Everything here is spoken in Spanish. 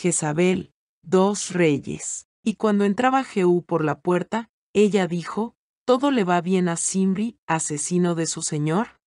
Jezabel, dos reyes. Y cuando entraba Jehú por la puerta, ella dijo, Todo le va bien a Simri, asesino de su señor,